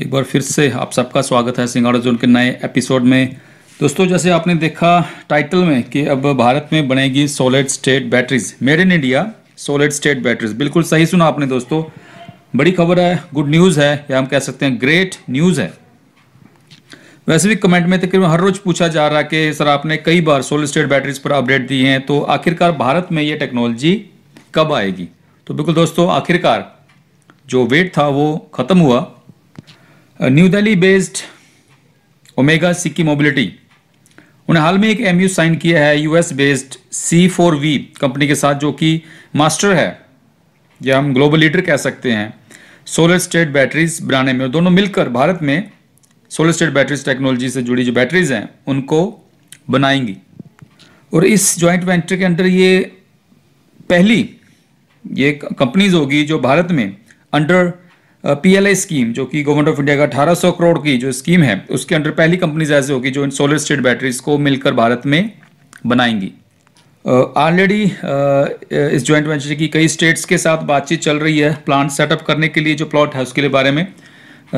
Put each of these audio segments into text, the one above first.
एक बार फिर से आप सबका स्वागत है सिंगाड़ा जोन के नए एपिसोड में दोस्तों जैसे आपने देखा टाइटल में कि अब भारत में बनेगी solid state batteries made in India solid state batteries बिल्कुल सही सुना आपने दोस्तों बड़ी खबर है गुड न्यूज़ है या हम कह सकते हैं ग्रेट न्यूज़ है वैसे भी कमेंट में तकरीबन हर रोज़ पूछा जा रहा है कि सर आपने कई बार सोलर स्टेट बैटरीज पर अपडेट दी हैं तो आखिरकार भारत में ये टेक्नोलॉजी कब आएगी तो बिल्कुल दोस्तों आखिरकार जो वेट था वो ख़त्म हुआ New Delhi based Omega Seiki mobility उन्हें हाल में एक एमयू साइन किया है US based C four V company के साथ जो कि मास्टर है या हम ग्लोबल लीडर कह सकते हैं सोलर स्टेट बैटरीज बनाने में दोनों मिलकर भारत में सोलर स्टेट बैटरीज टेक्नोलॉजी से जुड़ी जो बैटरीज हैं उनको बनाएंगी और इस जॉइंट वेंचर के अंदर ये पहली ये कंपनीज होगी जो भारत में अंडर पीएलआई स्कीम जो कि गवर्नमेंट ऑफ इंडिया का 1800 करोड़ की जो स्कीम है उसके अंडर पहली कंपनीज ऐसे होगी जो इन सोलर स्टेट बैटरीज को मिलकर भारत में बनाएंगी ऑलरेडी इस जॉइंट वेंचर की कई स्टेट्स के साथ बातचीत चल रही है प्लांट सेटअप करने के लिए जो प्लॉट है उसके लिए बारे में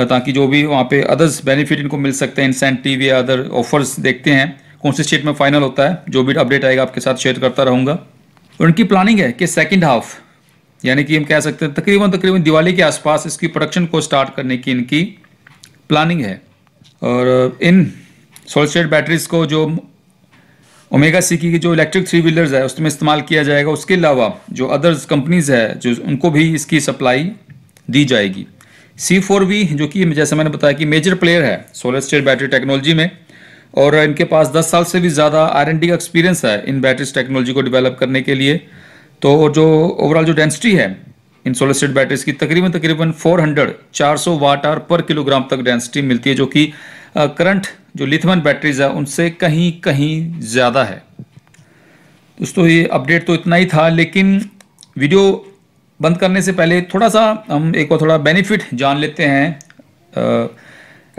ताकि जो भी वहाँ पे अदर्स बेनिफिट इनको मिल सकते हैं इंसेंटिव या अदर ऑफर्स देखते हैं कौन से स्टेट में फाइनल होता है जो भी अपडेट आएगा आपके साथ शेयर करता रहूँगा उनकी प्लानिंग है कि सेकेंड हाफ यानी कि हम कह सकते हैं तकरीबन तकरीबन दिवाली के आसपास इसकी प्रोडक्शन को स्टार्ट करने की इनकी प्लानिंग है और इन सोलस्टेट बैटरीज को जो ओमेगा सी की जो इलेक्ट्रिक थ्री व्हीलर्स है उसमें इस्तेमाल किया जाएगा उसके अलावा जो अदर्स कंपनीज़ है जो उनको भी इसकी सप्लाई दी जाएगी सी फोर वी जो कि जैसे मैंने बताया कि मेजर प्लेयर है सोलर स्टेट बैटरी टेक्नोलॉजी में और इनके पास 10 साल से भी ज़्यादा आर डी का एक्सपीरियंस है इन बैटरीज टेक्नोलॉजी को डेवलप करने के लिए तो जो ओवरऑल जो डेंसिटी है इन सोलिसिड बैटरीज की तकरीबन तकरीबन 400 400 वाट आर पर किलोग्राम तक डेंसिटी मिलती है जो कि करंट जो लिथमन बैटरीज है उनसे कहीं कहीं ज़्यादा है दोस्तों ये अपडेट तो इतना ही था लेकिन वीडियो बंद करने से पहले थोड़ा सा हम एक और थोड़ा बेनिफिट जान लेते हैं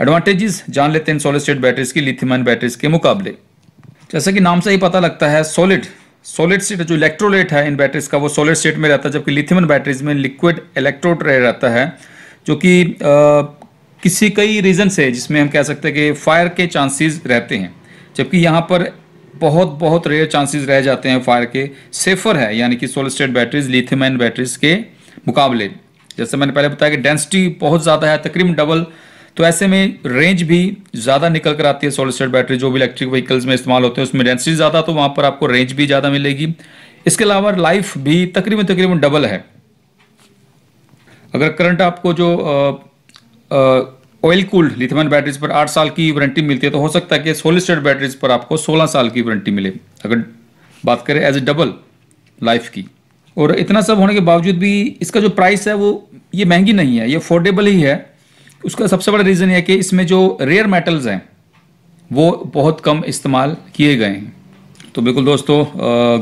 एडवांटेजेस जान लेते हैं सॉलिड स्टेट बैटरीज की लिथमन बैटरीज के मुकाबले जैसा कि नाम से ही पता लगता है सॉलिड सॉलिड स्टेट जो इलेक्ट्रोलेट है इन बैटरीज का वो सॉलिड स्टेट में रहता है जबकि लिथियम बैटरीज में लिक्विड इलेक्ट्रोड रहता है जो कि किसी कई रीज़न से जिसमें हम कह सकते हैं कि फायर के चांसेस रहते हैं जबकि यहाँ पर बहुत बहुत रेयर चांसेस रह जाते हैं फायर के सेफर है यानी कि solar state batteries lithium batteries के मुकाबले जैसे मैंने पहले बताया कि डेंसिटी बहुत ज़्यादा है तकरीबन डबल तो ऐसे में रेंज भी ज़्यादा निकल कर आती है सोलर स्टेट बैटरी जो भी इलेक्ट्रिक व्हीकल्स में इस्तेमाल होते हैं उसमें डेंसिटी ज़्यादा तो वहाँ पर आपको रेंज भी ज़्यादा मिलेगी इसके अलावा लाइफ भी तकरीबन तकरीबन डबल है अगर करंट आपको जो ऑयल कूल्ड लिथियम बैटरीज पर आठ साल की वारंटी मिलती है तो हो सकता है कि सोलर स्टेट बैटरीज पर आपको सोलह साल की वारंटी मिले अगर बात करें एज ए डबल लाइफ की और इतना सब होने के बावजूद भी इसका जो प्राइस है वो ये महंगी नहीं है ये अफोर्डेबल ही है उसका सबसे बड़ा रीज़न यह कि इसमें जो रेयर मेटल्स हैं वो बहुत कम इस्तेमाल किए गए हैं तो बिल्कुल दोस्तों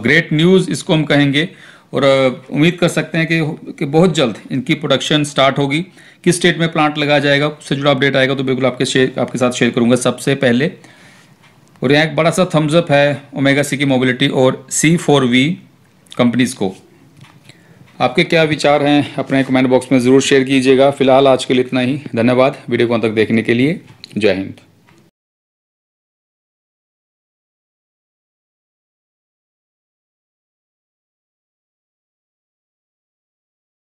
ग्रेट न्यूज़ इसको हम कहेंगे और उम्मीद कर सकते हैं कि, कि बहुत जल्द इनकी प्रोडक्शन स्टार्ट होगी किस स्टेट में प्लांट लगाया जाएगा उससे जुड़ा अपडेट आएगा तो बिल्कुल आपके शेयर आपके साथ शेयर करूँगा सबसे पहले और यहाँ एक बड़ा सा थम्सअप है ओमेगा सी की मोबिलिटी और सी फोर वी कंपनीज़ को आपके क्या विचार हैं अपने कमेंट बॉक्स में ज़रूर शेयर कीजिएगा फिलहाल आज के लिए इतना ही धन्यवाद वीडियो को अंत तक देखने के लिए जय हिंद